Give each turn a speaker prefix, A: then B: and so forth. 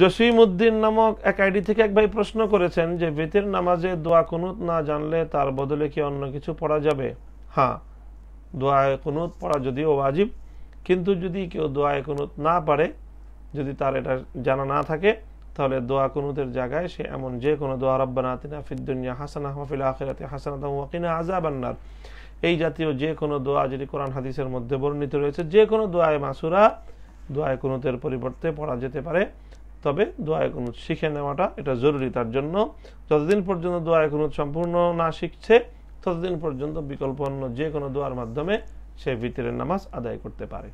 A: জসিমুদ্দিন নামক এক আইডি থেকে এক ভাই প্রশ্ন করেছেন যে বেতের নামাজে দোয়া কুনুত না জানলে তার বদলে কি অন্য কিছু পড়া যাবে হ্যাঁ দোয়ায় কুনুত পড়া যদিও ওয়াজিব কিন্তু যদি কেউ দোয়ায় কুনুত না পারে যদি তার এটা জানা না থাকে তাহলে দোয়া কুনুতের জায়গায় সে এমন যে কোনো দোয়া রব্বানা তিনা ফিদ্দুনিয়া হাসানা হাফিল আখিরাতে হাসানা ওয়াকিনা আজাবান্নার এই জাতীয় যে কোনো দোয়া যেটি কোরআন হাদিসের মধ্যে বর্ণিত রয়েছে যে কোনো দোয়ায় মাসুরা দোয়ায় কুনুতের পরিবর্তে পড়া যেতে পারে তবে দোয়া কুনুত শিখে নেওয়াটা এটা জরুরি তার জন্য যতদিন পর্যন্ত দোয়া কুনুত সম্পূর্ণ না শিখছে ততদিন পর্যন্ত বিকল্প অন্য যে কোনো দোয়ার মাধ্যমে সে ভিতরের নামাজ আদায় করতে পারে